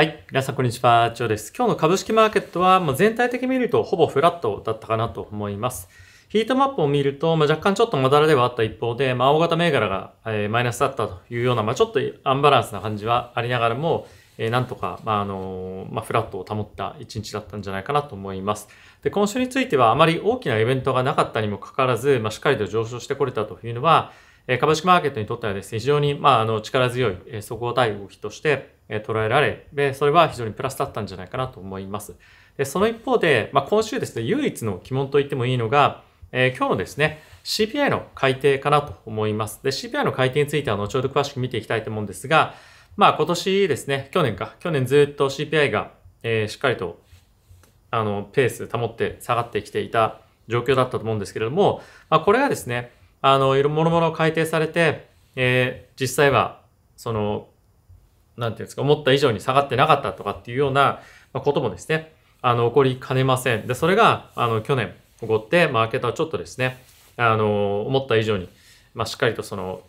はい。皆さん、こんにちは。ジョーです。今日の株式マーケットは、まあ、全体的に見るとほぼフラットだったかなと思います。ヒートマップを見ると、まあ、若干ちょっとまだらではあった一方で、まあ、大型銘柄が、えー、マイナスだったというような、まあ、ちょっとアンバランスな感じはありながらも、えー、なんとか、まあ、あのー、まあ、フラットを保った一日だったんじゃないかなと思います。で、今週についてはあまり大きなイベントがなかったにもかかわらず、まあ、しっかりと上昇してこれたというのは、え株式マーケットにとってはですね、非常に、まあ、あの、力強い、えー、総い対応として、捉えられ、で、それは非常にプラスだったんじゃないかなと思います。で、その一方で、まあ、今週ですね、唯一の鬼門と言ってもいいのが、えー、今日のですね、CPI の改定かなと思います。で、CPI の改定については後ほど詳しく見ていきたいと思うんですが、まあ今年ですね、去年か、去年ずっと CPI が、えー、しっかりと、あの、ペース保って下がってきていた状況だったと思うんですけれども、まあこれがですね、あの、いろもろもろ改定されて、えー、実際は、その、なんていうんですか、思った以上に下がってなかったとかっていうようなこともですね、あの、起こりかねません。で、それが、あの、去年起こって、マーケットはちょっとですね、あの、思った以上に、まあ、しっかりとその、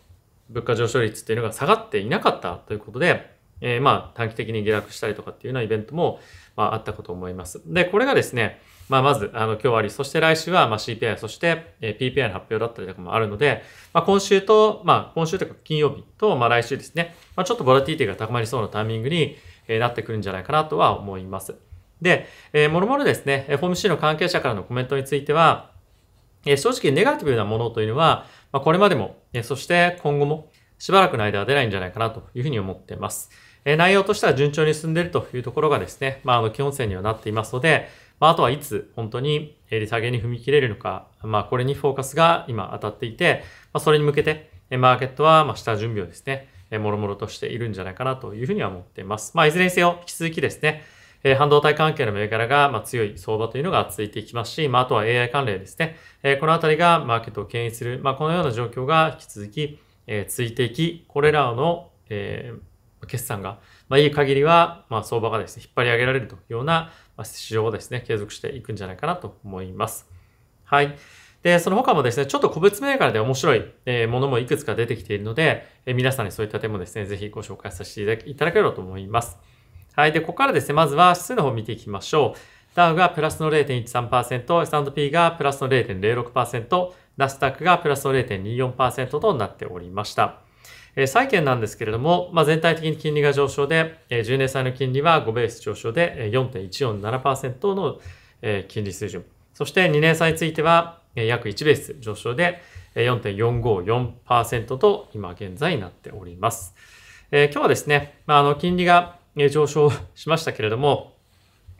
物価上昇率っていうのが下がっていなかったということで、えー、まあ短期的に下落したりとかっていうようなイベントも、まあ、あったかと思います。で、これがですね、まあ、まず、あの、今日あり、そして来週は、まあ、CPI、そして、え PPI の発表だったりとかもあるので、まあ、今週と、まあ、今週というか金曜日と、まあ、来週ですね、まあ、ちょっとボラティティが高まりそうなタイミングに、えなってくるんじゃないかなとは思います。で、えー、もろもろですね、FOMC の関係者からのコメントについては、え正直ネガティブなものというのは、まあ、これまでも、えそして今後もしばらくの間は出ないんじゃないかなというふうに思っています。え内容としては順調に進んでいるというところがですね、まあ、あの、基本線にはなっていますので、まあ、あとはいつ本当に利下げに踏み切れるのか、まあ、これにフォーカスが今当たっていて、まあ、それに向けて、マーケットは、ま下準備をですね、もろもろとしているんじゃないかなというふうには思っています。まあ、いずれにせよ、引き続きですね、え半導体関係の銘柄が、ま強い相場というのが続いていきますし、まあ、とは AI 関連ですね、えこのあたりがマーケットを牽引する、まあ、このような状況が引き続き、え続いていき、これらの、えー決算が、まあ、いい限りは、まあ、相場がですね、引っ張り上げられるというような、まあ、市場をですね、継続していくんじゃないかなと思います。はい。で、その他もですね、ちょっと個別銘柄で面白いものもいくつか出てきているので、皆さんにそういった点もですね、ぜひご紹介させていただければと思います。はい。で、ここからですね、まずは指数の方を見ていきましょう。ダウがプラスの0.13%、S&P がプラスの0.06%、ナスダックがプラスの0.24%となっておりました。え債券なんですけれども、まあ、全体的に金利が上昇で、え10年債の金利は5ベース上昇で4.147%の、え金利水準。そして2年債については、え約1ベース上昇で4.454%と今現在になっております。え今日はですね、まあ、あの金利が上昇しましたけれども、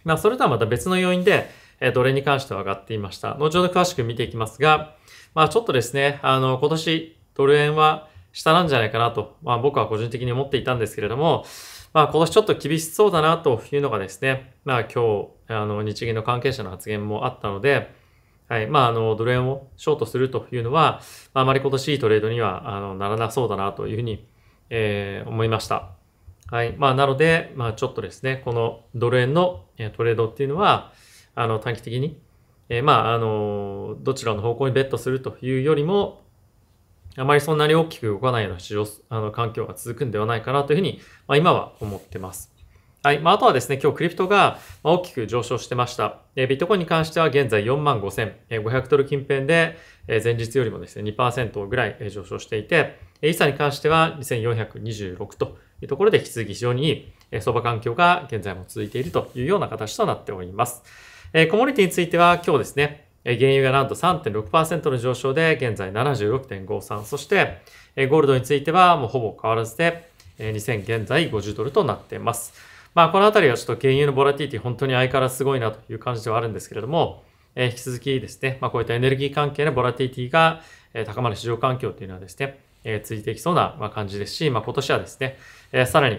まあ、それとはまた別の要因で、どれに関しては上がっていました。後ほど詳しく見ていきますが、まあ、ちょっとですね、あの今年ドル円は下なんじゃないかなと、まあ、僕は個人的に思っていたんですけれども、まあ、今年ちょっと厳しそうだなというのがですね、まあ、今日、あの、日銀の関係者の発言もあったので、はい。まあ、あの、ドル円をショートするというのは、あまり今年いいトレードにはあのならなそうだなというふうに、えー、思いました。はい。まあ、なので、まあ、ちょっとですね、このドル円のトレードっていうのは、あの、短期的に、えー、まあ、あの、どちらの方向にベットするというよりも、あまりそんなに大きく動かないような市場あの環境が続くんではないかなというふうに、まあ、今は思ってます。はい。まあ、あとはですね、今日クリプトが大きく上昇してました。えビットコインに関しては現在4万5500ドル近辺で、え前日よりもですね、2%ぐらい上昇していて、イーサに関しては2426というところで引き続き非常にいい相場環境が現在も続いているというような形となっております。えコモリティについては今日ですね、原油がなんと3.6%の上昇で現在76.53そしてゴールドについてはもうほぼ変わらずで2000現在50ドルとなっています。まあこのあたりはちょっと原油のボラティティ本当に相変わらずすごいなという感じではあるんですけれども引き続きですね、まあ、こういったエネルギー関係のボラティティが高まる市場環境というのはですね続いていきそうな感じですし、まあ、今年はですねさらに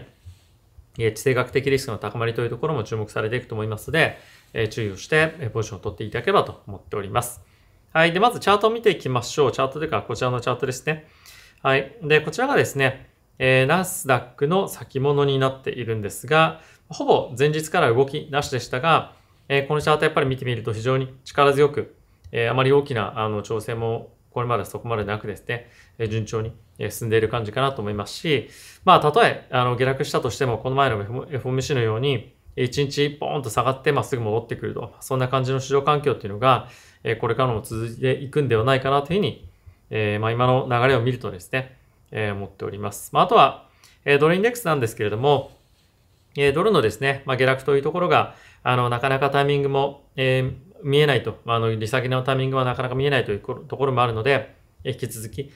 え地政学的リスクの高まりというところも注目されていくと思いますので、え注意をして、えポジションを取っていただければと思っております。はい。で、まずチャートを見ていきましょう。チャートというか、こちらのチャートですね。はい。で、こちらがですね、えー、ナスダックの先物になっているんですが、ほぼ前日から動きなしでしたが、えー、このチャートやっぱり見てみると非常に力強く、えー、あまり大きなあの調整もこれまでそこまでなくですね、順調に進んでいる感じかなと思いますし、まあ、たとえ、あの、下落したとしても、この前の FOMC のように、1日ポーンと下がって、まあ、すぐ戻ってくると、そんな感じの市場環境っていうのが、これからも続いていくんではないかなというふうに、えー、まあ、今の流れを見るとですね、えー、思っております。まあ、あとは、えドルインデックスなんですけれども、えドルのですね、まあ、下落というところが、あの、なかなかタイミングも、えー、見えないと、あの、利下げのタイミングはなかなか見えないというところもあるので、引き続き、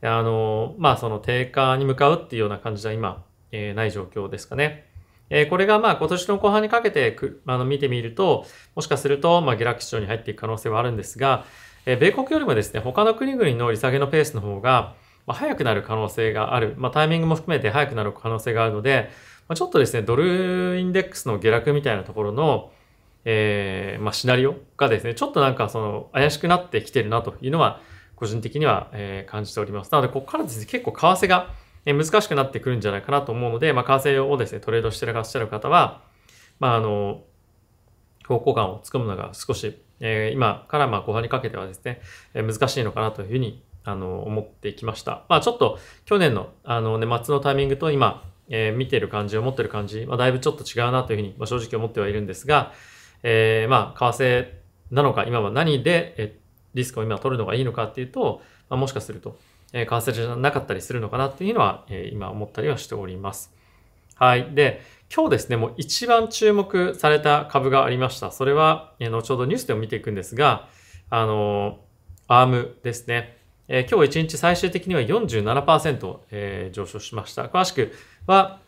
あの、まあ、その低下に向かうっていうような感じでは今、えー、ない状況ですかね。えー、これがまあ今年の後半にかけてくあの見てみると、もしかするとまあ下落市場に入っていく可能性はあるんですが、えー、米国よりもですね、他の国々の利下げのペースの方が、まあ、早くなる可能性がある。まあ、タイミングも含めて早くなる可能性があるので、まあ、ちょっとですね、ドルインデックスの下落みたいなところの、えー、まあ、シナリオがですね、ちょっとなんかその怪しくなってきてるなというのは、個人的には、え感じております。なので、ここからですね、結構為替が難しくなってくるんじゃないかなと思うので、まあ、為替をですね、トレードしてらっしゃる方は、まあ、あの、方向感をつかむのが少し、えー、今からまあ後半にかけてはですね、えー、難しいのかなというふうにあの思ってきました。まあ、ちょっと去年のあの年末のタイミングと今、えー、見てる感じ、思ってる感じ、まあ、だいぶちょっと違うなというふうに、まあ、正直思ってはいるんですが、えー、まあ、為替なのか、今は何で、えリスクを今取るのがいいのかっていうと、まあ、もしかすると、え為替じゃなかったりするのかなっていうのは、え今思ったりはしております。はい。で、今日ですね、もう一番注目された株がありました。それは、え後ほどニュースでも見ていくんですが、あのアームですね。え今日一日最終的には47%、えー、上昇しました。詳しくは、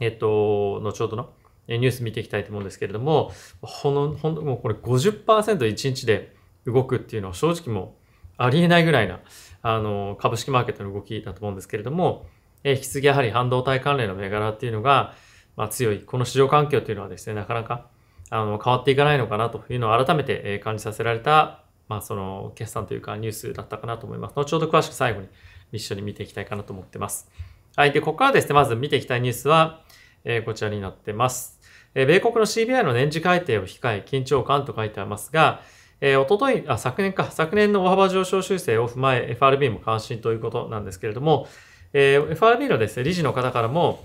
えっと、後ほどのニュース見ていきたいと思うんですけれども、ほの、ほんもうこれ50%一日で動くっていうのは正直もありえないぐらいな、あの、株式マーケットの動きだと思うんですけれども、え引き継ぎやはり半導体関連の銘柄っていうのが、まあ、強い、この市場環境っていうのはですね、なかなかあの変わっていかないのかなというのを改めて感じさせられた、まあ、その決算というかニュースだったかなと思います。後ほど詳しく最後に一緒に見ていきたいかなと思ってます。はい。で、ここからですね、まず見ていきたいニュースは、えー、こちらになってます。え米国の CBI の年次改定を控え、緊張感と書いてありますが、えー、おととい、あ、昨年か、昨年の大幅上昇修正を踏まえ、FRB も関心ということなんですけれども、えー、FRB のですね、理事の方からも、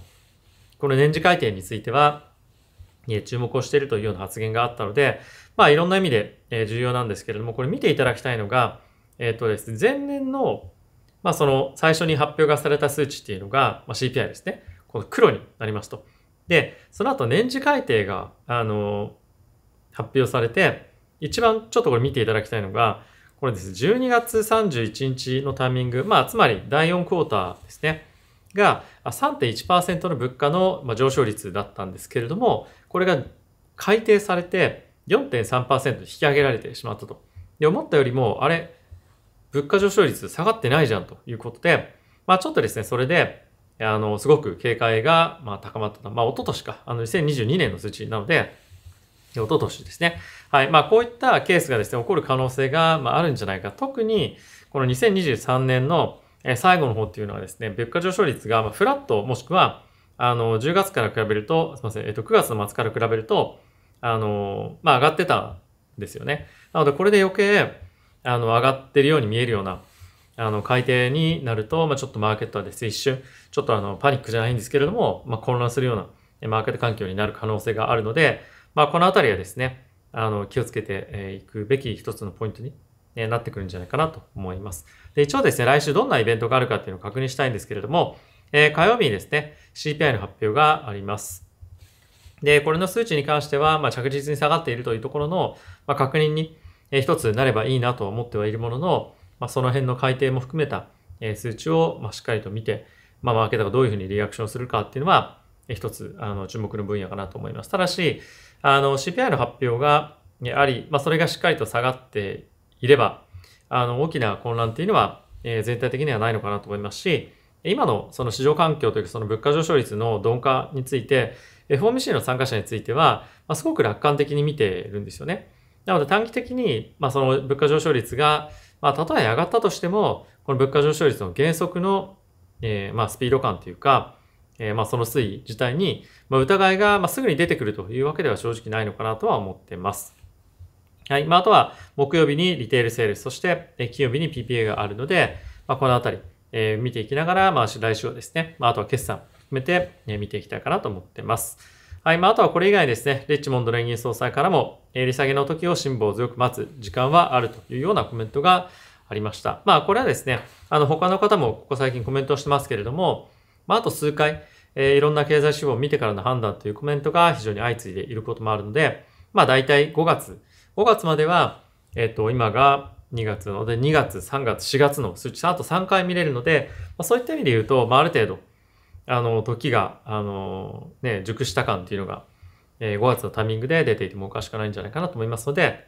この年次改定については、え注目をしているというような発言があったので、まあ、いろんな意味で、え重要なんですけれども、これ見ていただきたいのが、えっ、ー、とですね、前年の、まあ、その最初に発表がされた数値っていうのが、まあ、CPI ですね、この黒になりますと。で、その後年次改定が、あの、発表されて、一番ちょっとこれ見ていただきたいのが、これです。12月31日のタイミング、まあ、つまり第4クォーターですね。が3.1%の物価の上昇率だったんですけれども、これが改定されて4.3%引き上げられてしまったと。で、思ったよりも、あれ、物価上昇率下がってないじゃんということで、まあちょっとですね、それであの、すごく警戒が、まあ、高まった。まあ、おととしか。あの、2022年の数値なので、おととしですね。はい。まあ、こういったケースがですね、起こる可能性が、まあ、あるんじゃないか。特に、この2023年の最後の方っていうのはですね、物価上昇率が、まあ、フラット、もしくは、あの、10月から比べると、すみません、えっと、9月の末から比べると、あの、まあ、上がってたんですよね。なので、これで余計、あの、上がってるように見えるような、あの、改定になると、まあ、ちょっとマーケットはですね、一瞬、ちょっとあの、パニックじゃないんですけれども、まあ、混乱するようなマーケット環境になる可能性があるので、まあ、このあたりはですね、あの、気をつけていくべき一つのポイントになってくるんじゃないかなと思います。で、一応ですね、来週どんなイベントがあるかっていうのを確認したいんですけれども、えー、火曜日にですね、CPI の発表があります。で、これの数値に関しては、まあ、着実に下がっているというところの、まあ、確認に、え一つなればいいなと思ってはいるものの、まあ、その辺の改定も含めた数値をましっかりと見て、まあ、マーケットがどういうふうにリアクションするかっていうのは、一つ、あの、注目の分野かなと思います。ただし、あの、CPI の発表があり、まあ、それがしっかりと下がっていれば、あの、大きな混乱っていうのは、え全体的にはないのかなと思いますし、今のその市場環境というか、その物価上昇率の鈍化について、FOMC の参加者については、ますごく楽観的に見てるんですよね。なので短期的に、まあ、その物価上昇率が、まあ、たとえ上がったとしても、この物価上昇率の原則の、えー、まあ、スピード感というか、えー、まあ、その推移自体に、まあ、疑いが、まあ、すぐに出てくるというわけでは正直ないのかなとは思ってます。はい。まあ、あとは、木曜日にリテールセールス、そして、金曜日に PPA があるので、まあ、このあたり、えー、見ていきながら、まあ、来週はですね、まあ、あとは決算含めて、ね、見ていきたいかなと思ってます。はい、まあ、あとはこれ以外ですね、リッチモンド連銀総裁からも、え利下げの時を辛抱強く待つ時間はあるというようなコメントがありました。まあ、これはですね、あの、他の方もここ最近コメントしてますけれども、まあ、あと数回、えー、いろんな経済指標を見てからの判断というコメントが非常に相次いでいることもあるので、まあ、大体5月、5月までは、えっ、ー、と、今が2月ので、2月、3月、4月の数値、あと3回見れるので、まあ、そういった意味で言うと、まあ、ある程度、あの、時が、あの、ね、熟した感っていうのが、えー、5月のタイミングで出ていてもおかしくないんじゃないかなと思いますので、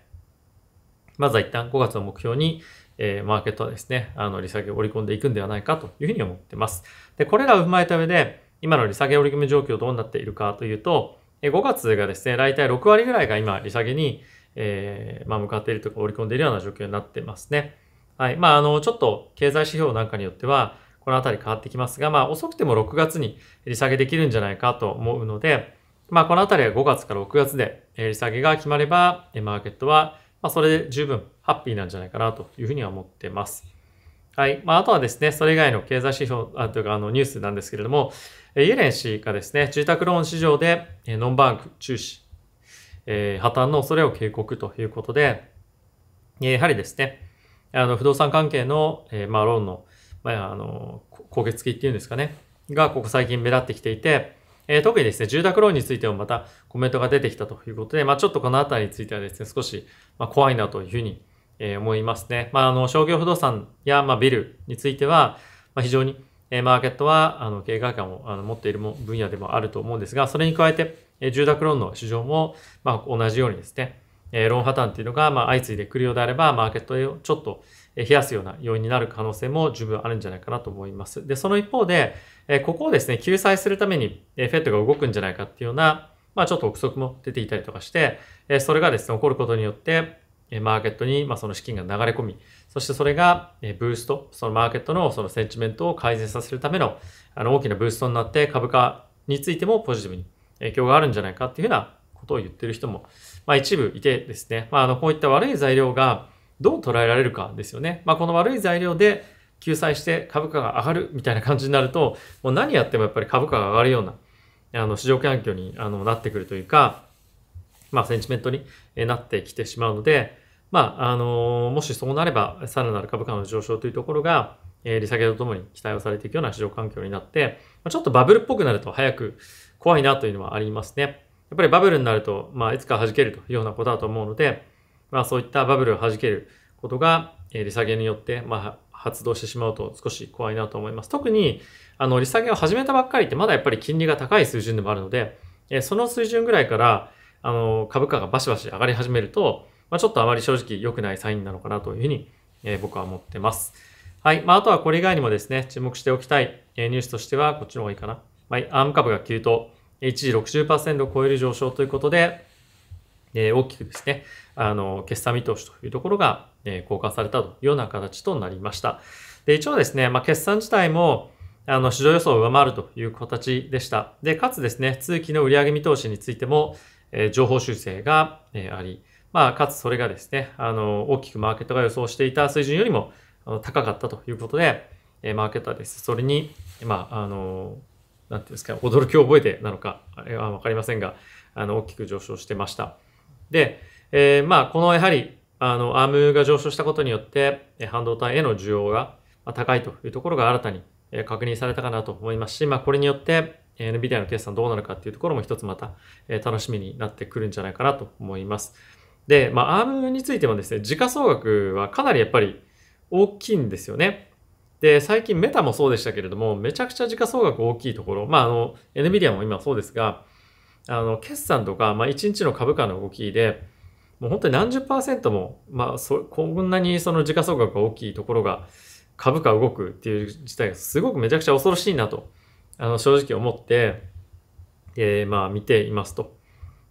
まずは一旦5月を目標に、えー、マーケットはですね、あの、利下げを織り込んでいくんではないかというふうに思ってます。で、これらを踏まえた上で、今の利下げ織り込み状況どうなっているかというと、5月がですね、大体6割ぐらいが今、利下げに、えー、まあ、向かっているとか、織り込んでいるような状況になってますね。はい。まあ、あの、ちょっと経済指標なんかによっては、このあたり変わってきますが、まあ遅くても6月に利下げできるんじゃないかと思うので、まあこのあたりは5月から6月で利下げが決まれば、マーケットはまあそれで十分ハッピーなんじゃないかなというふうには思ってます。はい。まあ、あとはですね、それ以外の経済指標、あというか、あの、ニュースなんですけれども、イエレン氏がですね、住宅ローン市場で、ノンバンク中止、えー、破綻の恐れを警告ということで、やはりですね、あの、不動産関係の、えー、まあ、ローンの、まあ、あの、焦げ付きっていうんですかね、が、ここ最近目立ってきていて、えー、特にですね、住宅ローンについてもまたコメントが出てきたということで、まあ、ちょっとこのあたりについてはですね、少し、ま怖いなというふうに、え思いますね。まあ、あの、商業不動産や、まビルについては、ま非常に、えマーケットは、あの、警戒感をあの持っているも分野でもあると思うんですが、それに加えて、え住宅ローンの市場も、ま同じようにですね、えローン破綻っていうのが、ま相次いでくるようであれば、マーケットをちょっと、冷やすような要因になる可能性も十分あるんじゃないかなと思います。で、その一方で、ここをですね、救済するためにフェットが動くんじゃないかっていうような、まあちょっと憶測も出ていたりとかして、それがですね、起こることによって、マーケットに、まあ、その資金が流れ込み、そしてそれがブースト、そのマーケットのそのセンチメントを改善させるためのあの大きなブーストになって株価についてもポジティブに影響があるんじゃないかっていうふうなことを言ってる人も、まあ、一部いてですね、まあ、あのこういった悪い材料がどう捉えられるかですよね。まあ、この悪い材料で救済して株価が上がるみたいな感じになると、もう何やってもやっぱり株価が上がるような、あの、市場環境にあのなってくるというか、まあ、センチメントになってきてしまうので、まあ、あの、もしそうなれば、さらなる株価の上昇というところが、え利下げとともに期待をされていくような市場環境になって、まちょっとバブルっぽくなると早く怖いなというのはありますね。やっぱりバブルになると、まあ、いつか弾けるというようなことだと思うので、まあ、そういったバブルを弾けることが、え利下げによって、まあ、発動してしまうと少し怖いなと思います。特に、あの、利下げを始めたばっかりってまだやっぱり金利が高い水準でもあるので、えその水準ぐらいから、あの、株価がバシバシ上がり始めると、まあ、ちょっとあまり正直良くないサインなのかなというふうに、え僕は思ってます。はい。まあ、あとはこれ以外にもですね、注目しておきたい、えニュースとしては、こっちの方がいいかな。まあ、アーム株が急騰、一時60%を超える上昇ということで、え大きくですね、あの、決算見通しというところが、え交換されたというような形となりました。で、一応ですね、まあ、決算自体も、あの、市場予想を上回るという形でした。で、かつですね、通期の売上見通しについても、え情報修正が、えあり、まあ、かつそれがですね、あの、大きくマーケットが予想していた水準よりも高かったということで、えマーケットはです、それに、まあ、あの、なんていうんですか、驚きを覚えてなのか、あれはわかりませんが、あの、大きく上昇してました。で、えー、まあ、このやはり、あの、アームが上昇したことによって、半導体への需要が高いというところが新たに確認されたかなと思いますし、まあ、これによって、NVIDIA の決算どうなるかっていうところも一つまた楽しみになってくるんじゃないかなと思います。で、まあ、アームについてもですね、時価総額はかなりやっぱり大きいんですよね。で、最近メタもそうでしたけれども、めちゃくちゃ時価総額大きいところ、まあ、あの、NVIDIA も今そうですが、あの、決算とか、まあ、1日の株価の動きで、もう本当に何十パーセントも、まあ、そ、こんなにその時価総額が大きいところが、株価動くっていう事態がすごくめちゃくちゃ恐ろしいなと、あの、正直思って、えー、まあ、見ていますと。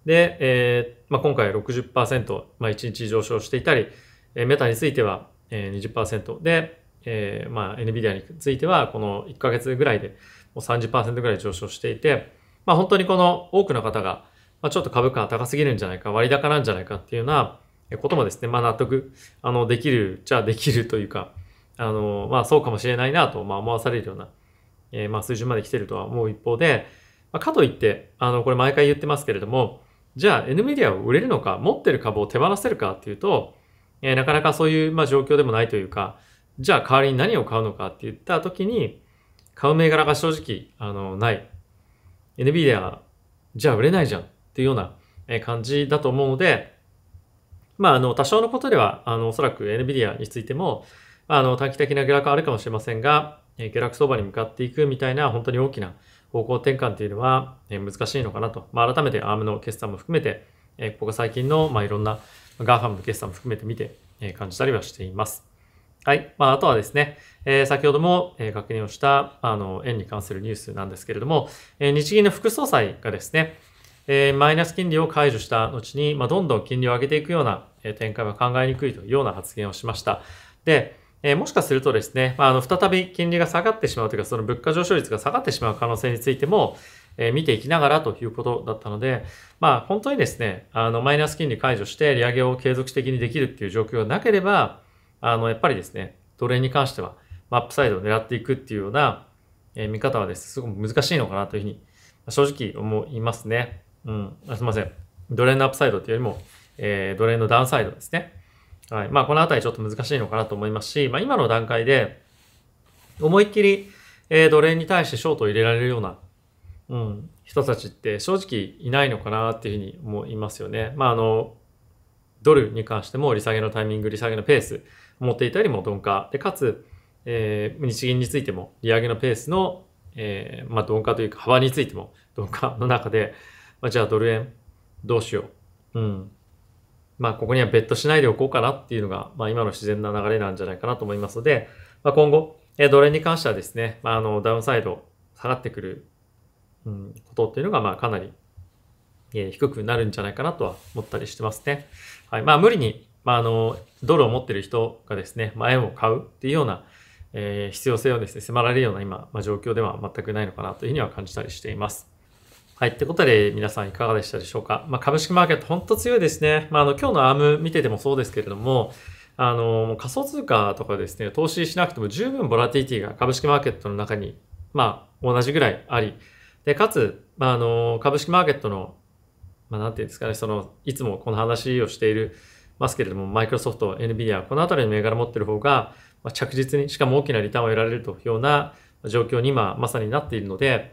で、えー、まあ、今回60%、まあ、1日上昇していたり、えー、メタについては、えー、20%で、えー、まあ、NVIDIA については、この1ヶ月ぐらいで、もう30%ぐらい上昇していて、まあ、本当にこの多くの方が、まあ、ちょっと株価が高すぎるんじゃないか、割高なんじゃないかっていうようなこともですね、まあ、納得あのできる、じゃあできるというか、あのまあ、そうかもしれないなと、まあ、思わされるような、えー、まあ水準まで来てるとは思う一方で、まあ、かといって、あのこれ毎回言ってますけれども、じゃあ NVIDIA を売れるのか、持ってる株を手放せるかっていうと、えー、なかなかそういう、まあ、状況でもないというか、じゃあ代わりに何を買うのかって言った時に、買う銘柄が正直、あの、ない。NVIDIA じゃあ売れないじゃんっていうような感じだと思うので、まあ、あの、多少のことでは、あの、おそらく NVIDIA についても、あの、短期的な下落はあるかもしれませんが、下落相場に向かっていくみたいな、本当に大きな方向転換というのは、難しいのかなと。まあ、改めて ARM の決算も含めて、ここ最近の、まあ、いろんな GAFAM の決算も含めて見て感じたりはしています。はい。まあ、あとはですね、えー、先ほども、えー、確認をしたあの円に関するニュースなんですけれども、えー、日銀の副総裁がですね、えマイナス金利を解除した後に、まあ、どんどん金利を上げていくような、え展開は考えにくいというような発言をしました。で、えもしかするとですね、まあ、あの再び金利が下がってしまうというか、その物価上昇率が下がってしまう可能性についても、え見ていきながらということだったので、まあ、本当にですね、あのマイナス金利解除して利上げを継続的にできるっていう状況がなければ、あのやっぱりですね、奴隷に関しては、アップサイドを狙っていくっていうような、え見方はですすごく難しいのかなというふうに、正直思いますね。うん、すみません。ドレーンのアップサイドというよりも、えー、ドレーンのダウンサイドですね。はい。まあ、このあたりちょっと難しいのかなと思いますし、まあ、今の段階で、思いっきり、えー、ドレーンに対してショートを入れられるような、うん、人たちって正直いないのかなっていうふうに思いますよね。まあ、あの、ドルに関しても利下げのタイミング、利下げのペース、持っていたよりも鈍化。で、かつ、えー、日銀についても利上げのペースの、えーまあ、鈍化というか幅についても鈍化の中で、まあ、じゃあドル円どうしよう、うんまあ、ここには別途しないでおこうかなっていうのが、まあ、今の自然な流れなんじゃないかなと思いますので、まあ、今後、えー、ドル円に関してはですね、まあ、あのダウンサイド下がってくる、うん、ことっていうのが、まあ、かなり、えー、低くなるんじゃないかなとは思ったりしてますね。はいまあ、無理に、まあ、あのドルを持ってる人がですね、まあ、円を買うっていうようなえー、必要性をですね、迫られるような今、まあ、状況では全くないのかなというふうには感じたりしています。はい。ってことで、皆さんいかがでしたでしょうか。まあ、株式マーケット、本当強いですね。まあ、あの、今日のアーム見ててもそうですけれども、あの、仮想通貨とかですね、投資しなくても十分ボラティティが株式マーケットの中に、まあ、同じぐらいあり、で、かつ、まあ、あの、株式マーケットの、まあ、なんていうんですかね、その、いつもこの話をしているますけれども、マイクロソフト、n v ビディ a このあたりの銘柄持ってる方が、ま着実に、しかも大きなリターンを得られるというような状況に今、まさになっているので、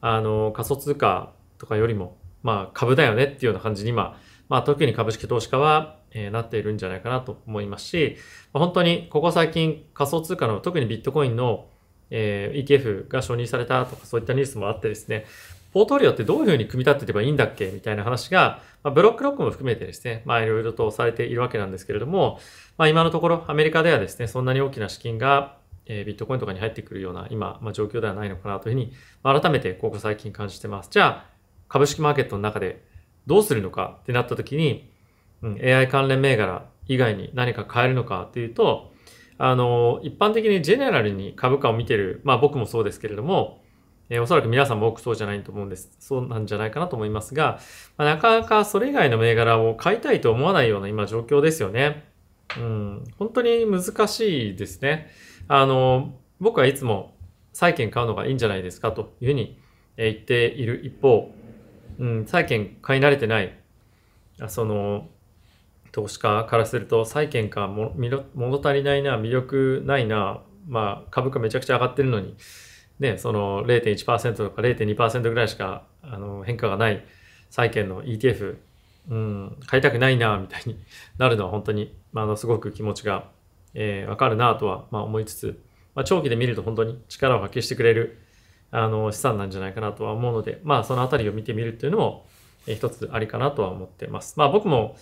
あの、仮想通貨とかよりも、まあ、株だよねっていうような感じに今、まあ、特に株式投資家は、えー、なっているんじゃないかなと思いますし、まあ、本当にここ最近仮想通貨の特にビットコインの、えー、ETF が承認されたとかそういったニュースもあってですね、ポートリオってどういうふうに組み立ててればいいんだっけみたいな話が、まあ、ブロックロックも含めてですね、まあ、いろいろとされているわけなんですけれども、まあ、今のところアメリカではですね、そんなに大きな資金が、えビットコインとかに入ってくるような今、まあ、状況ではないのかなというふうに、まあ、改めてここ最近感じてます。じゃあ、株式マーケットの中でどうするのかってなった時に、うん、AI 関連銘柄以外に何か買えるのかというと、あの、一般的にジェネラルに株価を見てる、まあ僕もそうですけれども、えー、おそらく皆さんも多くそうじゃないと思うんです。そうなんじゃないかなと思いますが、まあ、なかなかそれ以外の銘柄を買いたいと思わないような今状況ですよね。うん、本当に難しいですね。あの、僕はいつも債券買うのがいいんじゃないですかというふうに言っている一方、うん、債券買い慣れてない、その、投資家からすると債券かも物足りないな、魅力ないな、まあ株価めちゃくちゃ上がってるのに、ね、その0.1%とか0.2%ぐらいしかあの変化がない債券の ETF、うん、買いたくないなみたいになるのは本当に、まあ、のすごく気持ちが、えー、わかるなとは、まあ、思いつつ、まあ、長期で見ると本当に力を発揮してくれるあの資産なんじゃないかなとは思うので、まあ、そのあたりを見てみるというのも、えー、一つありかなとは思ってます。まあ、僕も、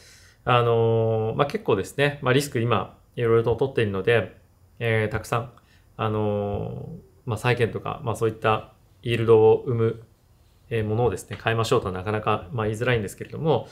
あのー、まあ、結構ですね、まあ、リスク今いろいろと取っているので、えー、たくさん、あのーまあ、債券とか、まあ、そういったイールドを生むものをですね、買いましょうとはなかなか、まあ、言いづらいんですけれども、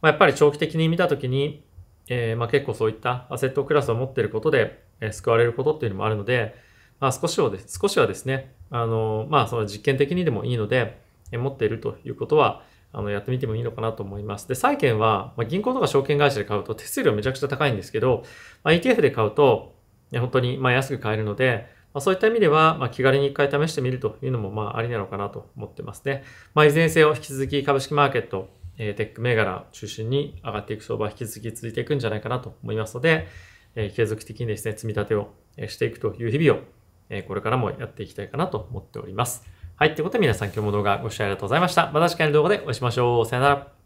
まあ、やっぱり長期的に見たときに、えー、まあ結構そういったアセットクラスを持っていることで、え救われることっていうのもあるので、まあ、少しをで少しはですね、あの、まあその実験的にでもいいので、え持っているということは、あの、やってみてもいいのかなと思います。で、債券は、まあ、銀行とか証券会社で買うと手数料めちゃくちゃ高いんですけど、まあ、ETF で買うと、本当にまあ安く買えるので、まあ、そういった意味では、まあ、気軽に一回試してみるというのも、まあ、ありなのかなと思ってますね。まあ、いずれにせよ、引き続き株式マーケット、えー、テック銘柄中心に上がっていく相場は引き続き続いていくんじゃないかなと思いますので、えー、継続的にですね、積み立てをしていくという日々を、えー、これからもやっていきたいかなと思っております。はい。ということで皆さん今日も動画ご視聴ありがとうございました。また次回の動画でお会いしましょう。さよなら。